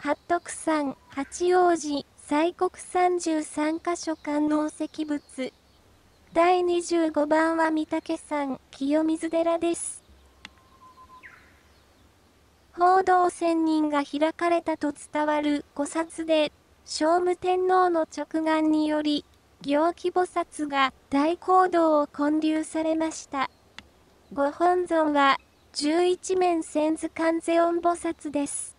八徳山、八王子、西国三十三カ所観音石仏。第25番は御岳山、清水寺です。報道仙人が開かれたと伝わる古刹で、聖武天皇の直眼により、行基菩薩が大講堂を建立されました。ご本尊は、十一面千図観世音菩薩です。